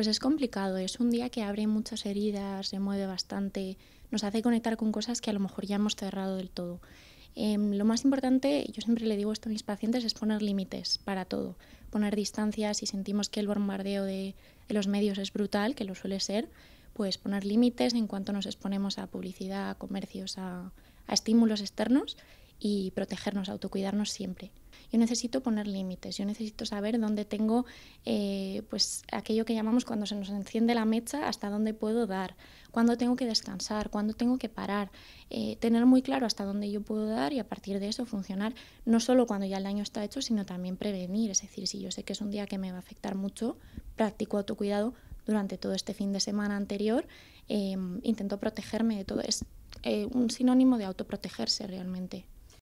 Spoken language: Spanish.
pues es complicado. Es un día que abre muchas heridas, se mueve bastante, nos hace conectar con cosas que a lo mejor ya hemos cerrado del todo. Em, lo más importante, yo siempre le digo esto a mis pacientes, es poner límites para todo. Poner distancias, si sentimos que el bombardeo de, los medios es brutal, que lo suele ser, pues poner límites en cuanto nos exponemos a publicidad, a comercios, a estímulos externos y protegernos, autocuidarnos siempre yo necesito poner límites, yo necesito saber dónde tengo eh, pues aquello que llamamos cuando se nos enciende la mecha, hasta dónde puedo dar, cuándo tengo que descansar, cuándo tengo que parar, eh, tener muy claro hasta dónde yo puedo dar y a partir de eso funcionar no solo cuando ya el daño está hecho, sino también prevenir, es decir, si yo sé que es un día que me va a afectar mucho, practico autocuidado durante todo este fin de semana anterior, eh, intento protegerme de todo. Es un sinónimo de autoprotegerse realmente.